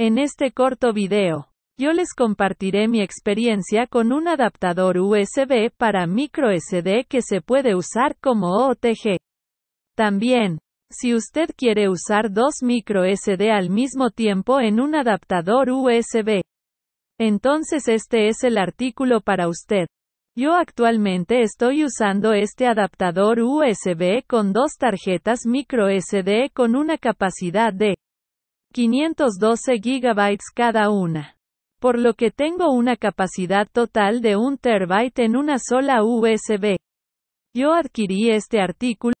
En este corto video, yo les compartiré mi experiencia con un adaptador USB para micro SD que se puede usar como OTG. También, si usted quiere usar dos micro SD al mismo tiempo en un adaptador USB, entonces este es el artículo para usted. Yo actualmente estoy usando este adaptador USB con dos tarjetas micro SD con una capacidad de 512 GB cada una. Por lo que tengo una capacidad total de un terabyte en una sola USB. Yo adquirí este artículo